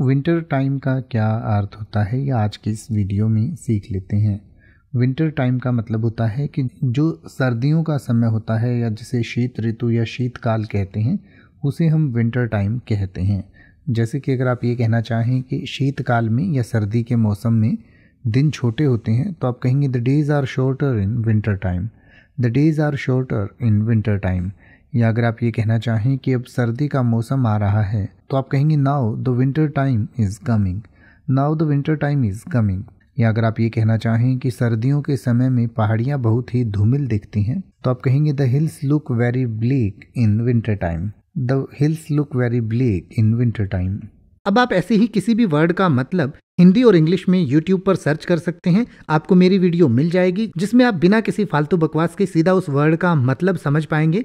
winter time का क्या अर्थ होता है ये आज के इस वीडियो में सीख लेते हैं विंटर टाइम का मतलब होता है कि जो सर्दियों का समय होता है या जिसे शीत ऋतु या शीतकाल कहते हैं उसे हम विंटर टाइम कहते हैं जैसे कि अगर आप ये कहना चाहें कि शीतकाल में या सर्दी के मौसम में दिन छोटे होते हैं तो आप कहेंगे the days are shorter in winter time the days are shorter in winter time या अगर आप ये कहना चाहें कि अब सर्दी का मौसम आ रहा है तो आप कहेंगे now the winter time is coming now the winter time is coming या अगर आप ये कहना चाहें कि सर्दियों के समय में पहाड़ियाँ बहुत ही धूमिल दिखती हैं तो आप कहेंगे the hills look very bleak in winter time the hills look very bleak in winter time अब आप ऐसे ही किसी भी वर्ड का मतलब हिंदी और इंग्लिश में यूट्यूब पर सर्च कर सकते हैं आपको मेरी वीडियो मिल जाएगी जिसमें आप बिना किसी फालतू बकवास के सीधा उस वर्ड का मतलब समझ पाएंगे